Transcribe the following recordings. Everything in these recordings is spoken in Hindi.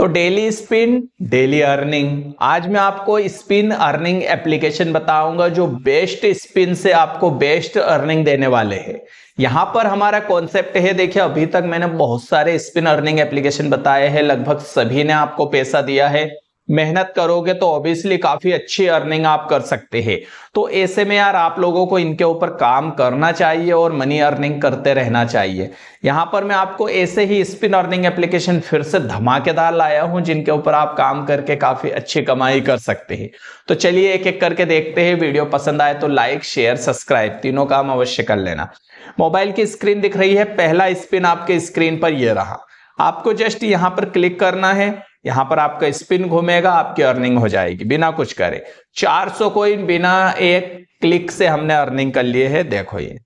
तो डेली स्पिन डेली अर्निंग आज मैं आपको स्पिन अर्निंग एप्लीकेशन बताऊंगा जो बेस्ट स्पिन से आपको बेस्ट अर्निंग देने वाले हैं यहां पर हमारा कॉन्सेप्ट है देखिए अभी तक मैंने बहुत सारे स्पिन अर्निंग एप्लीकेशन बताए हैं लगभग सभी ने आपको पैसा दिया है मेहनत करोगे तो ऑब्वियसली काफी अच्छी अर्निंग आप कर सकते हैं तो ऐसे में यार आप लोगों को इनके ऊपर काम करना चाहिए और मनी अर्निंग करते रहना चाहिए यहां पर मैं आपको ऐसे ही स्पिन अर्निंग एप्लीकेशन फिर से धमाकेदार लाया हूं जिनके ऊपर आप काम करके काफी अच्छी कमाई कर सकते हैं तो चलिए एक एक करके देखते हैं वीडियो पसंद आए तो लाइक शेयर सब्सक्राइब तीनों काम अवश्य कर लेना मोबाइल की स्क्रीन दिख रही है पहला स्पिन आपके स्क्रीन पर यह रहा आपको जस्ट यहां पर क्लिक करना है यहां पर आपका स्पिन घूमेगा आपकी अर्निंग हो जाएगी बिना कुछ करे 400 कोइन बिना एक क्लिक से हमने अर्निंग कर लिए है देखो ये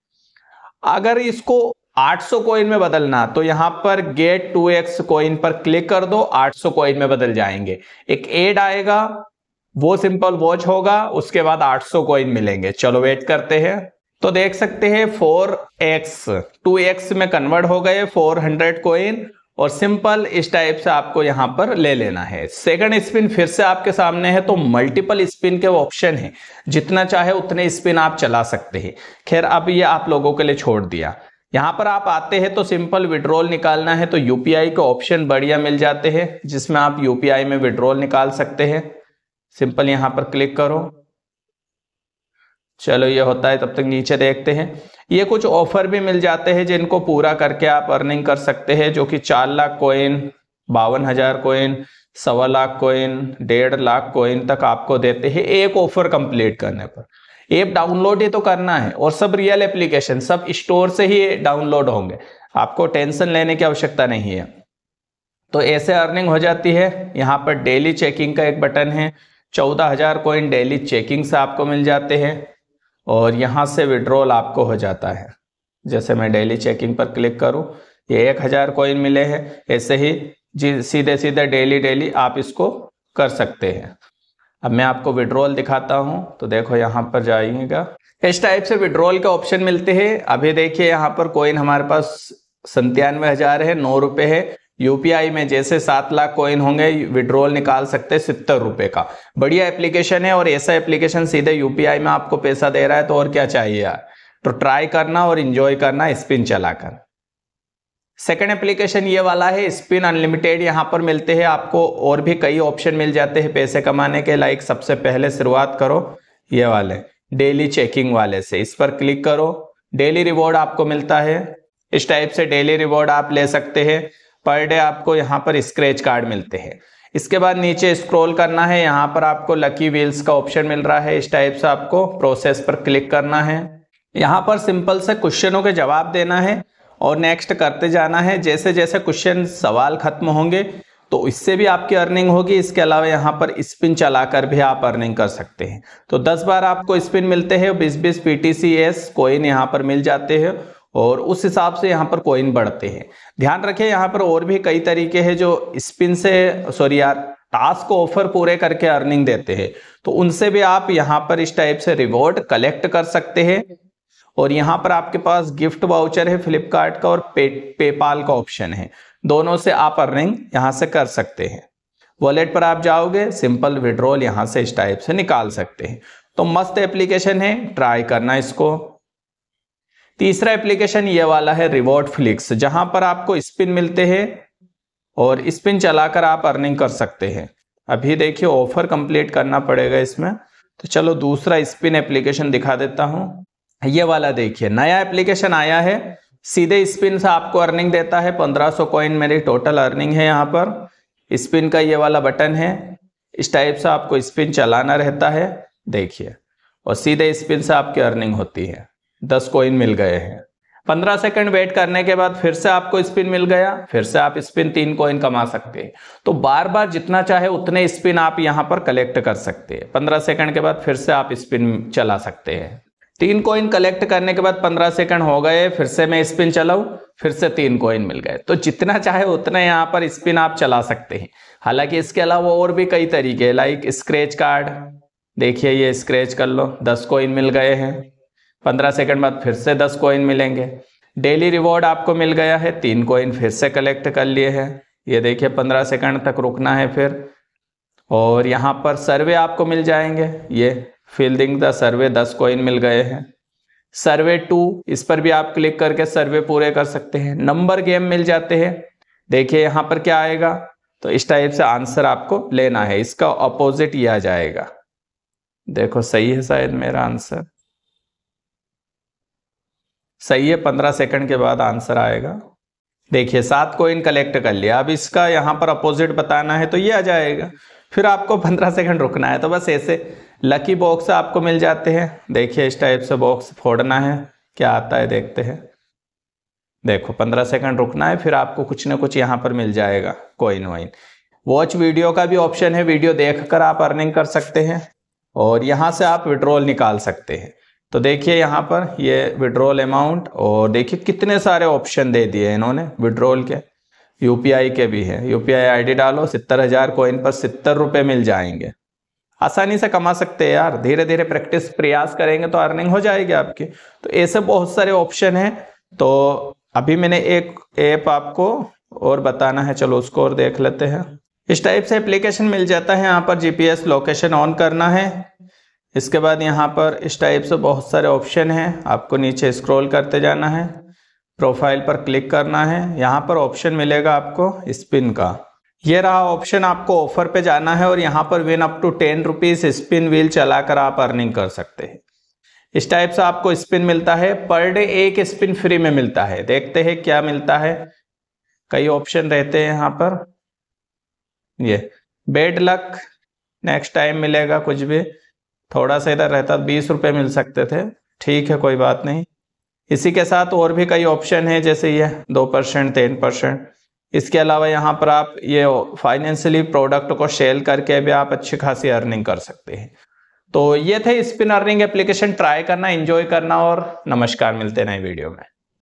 अगर इसको 800 कॉइन में बदलना तो यहां पर गेट टू एक्स कॉइन पर क्लिक कर दो 800 कॉइन में बदल जाएंगे एक एड आएगा वो सिंपल वॉच होगा उसके बाद 800 कॉइन मिलेंगे चलो वेट करते हैं तो देख सकते हैं 4x 2x में कन्वर्ट हो गए 400 कॉइन और सिंपल इस टाइप से आपको यहां पर ले लेना है सेकंड स्पिन फिर से आपके सामने है तो मल्टीपल स्पिन के ऑप्शन है जितना चाहे उतने स्पिन आप चला सकते हैं खैर अब ये आप लोगों के लिए छोड़ दिया यहां पर आप आते हैं तो सिंपल विड्रॉल निकालना है तो यूपीआई के ऑप्शन बढ़िया मिल जाते हैं जिसमें आप यूपीआई में विड्रॉल निकाल सकते हैं सिंपल यहां पर क्लिक करो चलो ये होता है तब तक नीचे देखते हैं ये कुछ ऑफर भी मिल जाते हैं जिनको पूरा करके आप अर्निंग कर सकते हैं जो कि चार लाख कोइन बावन हजार कोइन सवा लाख कोइन डेढ़ लाख कोइन तक आपको देते हैं एक ऑफर कंप्लीट करने पर ऐप डाउनलोड ही तो करना है और सब रियल एप्लीकेशन सब स्टोर से ही डाउनलोड होंगे आपको टेंशन लेने की आवश्यकता नहीं है तो ऐसे अर्निंग हो जाती है यहाँ पर डेली चेकिंग का एक बटन है चौदह हजार कोइन डेली चेकिंग से आपको मिल जाते हैं और यहाँ से विड्रॉल आपको हो जाता है जैसे मैं डेली चेकिंग पर क्लिक करूँ ये एक हज़ार कॉइन मिले हैं ऐसे ही जी सीधे सीधे डेली डेली आप इसको कर सकते हैं अब मैं आपको विड्रॉल दिखाता हूँ तो देखो यहाँ पर जाइएगा इस टाइप से विड्रॉल के ऑप्शन मिलते हैं अभी देखिए यहाँ पर कॉइन हमारे पास संतानवे हज़ार है नौ रुपये है यूपीआई में जैसे सात लाख कॉइन होंगे विड्रॉल निकाल सकते सितर रुपए का बढ़िया एप्लीकेशन है और ऐसा एप्लीकेशन सीधे यूपीआई में आपको पैसा दे रहा है तो और क्या चाहिए यार तो ट्राई करना और इंजॉय करना स्पिन चलाकर सेकेंड एप्लीकेशन ये वाला है स्पिन अनलिमिटेड यहाँ पर मिलते हैं आपको और भी कई ऑप्शन मिल जाते हैं पैसे कमाने के लाइक सबसे पहले शुरुआत करो ये वाले डेली चेकिंग वाले से इस पर क्लिक करो डेली रिवॉर्ड आपको मिलता है इस टाइप से डेली रिवॉर्ड आप ले सकते हैं पर डे आपको यहाँ पर स्क्रैच कार्ड मिलते हैं इसके बाद नीचे स्क्रॉल करना है यहाँ पर आपको लकी व्हील्स का ऑप्शन मिल रहा है इस टाइप से आपको प्रोसेस पर क्लिक करना है यहाँ पर सिंपल से क्वेश्चनों के जवाब देना है और नेक्स्ट करते जाना है जैसे जैसे क्वेश्चन सवाल खत्म होंगे तो इससे भी आपकी अर्निंग होगी इसके अलावा यहाँ पर स्पिन चलाकर भी आप अर्निंग कर सकते हैं तो 10 बार आपको स्पिन मिलते हैं बीस बीस P T C S coin यहाँ पर मिल जाते हैं और उस हिसाब से यहाँ पर कॉइन बढ़ते हैं ध्यान रखें यहाँ पर और भी कई तरीके हैं जो स्पिन से सॉरी यार टास्क ऑफर पूरे करके अर्निंग देते हैं तो उनसे भी आप यहाँ पर इस टाइप से रिवॉर्ड कलेक्ट कर सकते हैं और यहाँ पर आपके पास गिफ्ट वाउचर है फ्लिपकार्ट का और पे, पेपाल का ऑप्शन है दोनों से आप अर्निंग यहाँ से कर सकते हैं वॉलेट पर आप जाओगे सिंपल विड्रॉल यहाँ से इस टाइप से निकाल सकते हैं तो मस्त एप्लीकेशन है ट्राई करना इसको तीसरा एप्लीकेशन ये वाला है रिवॉर्ड फ्लिक्स जहां पर आपको स्पिन मिलते हैं और स्पिन चलाकर आप अर्निंग कर सकते हैं अभी देखिए ऑफर कंप्लीट करना पड़ेगा इसमें तो चलो दूसरा स्पिन एप्लीकेशन दिखा देता हूं ये वाला देखिए नया एप्लीकेशन आया है सीधे स्पिन से आपको अर्निंग देता है 1500 कॉइन मेरी टोटल अर्निंग है यहाँ पर स्पिन का ये वाला बटन है इस टाइप से आपको स्पिन चलाना रहता है देखिए और सीधे स्पिन से आपकी अर्निंग होती है दस कॉइन मिल गए हैं पंद्रह सेकंड वेट करने के बाद फिर से आपको स्पिन मिल गया फिर से आप स्पिन तीन कॉइन कमा सकते हैं तो बार बार जितना चाहे उतने स्पिन आप यहां पर कलेक्ट कर सकते हैं पंद्रह सेकंड के बाद फिर से आप स्पिन चला सकते हैं तीन कॉइन कलेक्ट करने के बाद पंद्रह सेकंड हो गए फिर से मैं स्पिन चलाऊ फिर से तीन कॉइन मिल गए तो जितना चाहे उतने यहाँ पर स्पिन आप चला सकते हैं हालांकि इसके अलावा और भी कई तरीके लाइक स्क्रेच कार्ड देखिए ये स्क्रेच कर लो दस कॉइन मिल गए हैं पंद्रह सेकंड बाद फिर से दस कॉइन मिलेंगे डेली रिवॉर्ड आपको मिल गया है तीन कॉइन फिर से कलेक्ट कर लिए हैं ये देखिए पंद्रह सेकंड तक रुकना है फिर और यहाँ पर सर्वे आपको मिल जाएंगे ये फील्डिंग द सर्वे दस कॉइन मिल गए हैं सर्वे टू इस पर भी आप क्लिक करके सर्वे पूरे कर सकते हैं नंबर गेम मिल जाते हैं देखिए यहाँ पर क्या आएगा तो इस टाइप से आंसर आपको लेना है इसका अपोजिट यह जाएगा देखो सही है शायद मेरा आंसर सही है पंद्रह सेकंड के बाद आंसर आएगा देखिए सात को इन कलेक्ट कर लिया अब इसका यहाँ पर अपोजिट बताना है तो ये आ जाएगा फिर आपको पंद्रह सेकंड रुकना है तो बस ऐसे लकी बॉक्स आपको मिल जाते हैं देखिए इस टाइप से बॉक्स फोड़ना है क्या आता है देखते हैं देखो पंद्रह सेकंड रुकना है फिर आपको कुछ ना कुछ यहाँ पर मिल जाएगा कोइन वाइन वॉच वीडियो का भी ऑप्शन है वीडियो देखकर आप अर्निंग कर सकते हैं और यहाँ से आप विड्रॉल निकाल सकते हैं तो देखिए यहाँ पर ये विड्रॉल अमाउंट और देखिए कितने सारे ऑप्शन दे दिए इन्होंने विड्रॉल के यूपीआई के भी है यूपीआई आईडी डालो सितर हज़ार कोइन पर सितर रुपये मिल जाएंगे आसानी से कमा सकते हैं यार धीरे धीरे प्रैक्टिस प्रयास करेंगे तो अर्निंग हो जाएगी आपकी तो ऐसे बहुत सारे ऑप्शन हैं तो अभी मैंने एक ऐप आपको और बताना है चलो उसको और देख लेते हैं इस टाइप से एप्लीकेशन मिल जाता है यहाँ पर जीपीएस लोकेशन ऑन करना है इसके बाद यहाँ पर इस टाइप से बहुत सारे ऑप्शन हैं आपको नीचे स्क्रॉल करते जाना है प्रोफाइल पर क्लिक करना है यहाँ पर ऑप्शन मिलेगा आपको स्पिन का ये रहा ऑप्शन आपको ऑफर पे जाना है और यहाँ पर win up to ten rupees spin wheel चलाकर आप अर्निंग कर सकते हैं इस टाइप से आपको स्पिन मिलता है पर डे एक स्पिन फ्री में मिलता है देखते हैं क्या मिलता है कई ऑप्शन रहते हैं यहाँ पर ये बेड लक नेक्स्ट टाइम मिलेगा कुछ भी थोड़ा सा इधर रहता बीस रुपये मिल सकते थे ठीक है कोई बात नहीं इसी के साथ और भी कई ऑप्शन है जैसे ये दो परसेंट तीन परसेंट इसके अलावा यहाँ पर आप ये फाइनेंशियली प्रोडक्ट को सेल करके भी आप अच्छी खासी अर्निंग कर सकते हैं तो ये थे स्पिन अर्निंग एप्लीकेशन ट्राई करना एंजॉय करना और नमस्कार मिलते नए वीडियो में